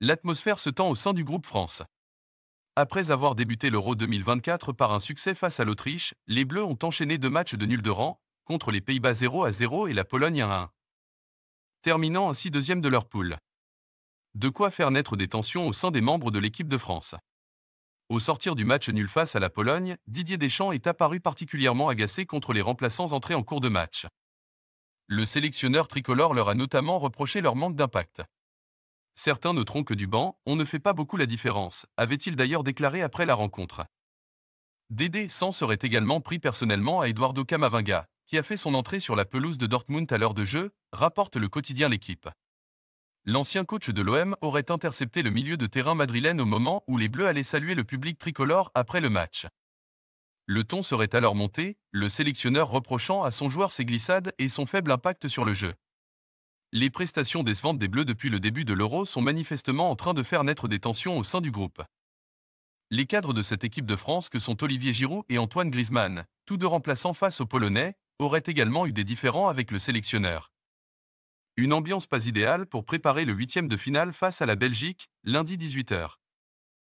L'atmosphère se tend au sein du groupe France. Après avoir débuté l'Euro 2024 par un succès face à l'Autriche, les Bleus ont enchaîné deux matchs de nul de rang, contre les Pays-Bas 0 à 0 et la Pologne 1 à 1. Terminant ainsi deuxième de leur poule. De quoi faire naître des tensions au sein des membres de l'équipe de France. Au sortir du match nul face à la Pologne, Didier Deschamps est apparu particulièrement agacé contre les remplaçants entrés en cours de match. Le sélectionneur tricolore leur a notamment reproché leur manque d'impact. Certains ne noteront que du banc, on ne fait pas beaucoup la différence, avait-il d'ailleurs déclaré après la rencontre. Dédé Sans serait également pris personnellement à Eduardo Camavinga, qui a fait son entrée sur la pelouse de Dortmund à l'heure de jeu, rapporte le quotidien L'équipe. L'ancien coach de l'OM aurait intercepté le milieu de terrain madrilène au moment où les Bleus allaient saluer le public tricolore après le match. Le ton serait alors monté, le sélectionneur reprochant à son joueur ses glissades et son faible impact sur le jeu. Les prestations décevantes des Bleus depuis le début de l'Euro sont manifestement en train de faire naître des tensions au sein du groupe. Les cadres de cette équipe de France que sont Olivier Giroud et Antoine Griezmann, tous deux remplaçants face aux Polonais, auraient également eu des différends avec le sélectionneur. Une ambiance pas idéale pour préparer le huitième de finale face à la Belgique, lundi 18h.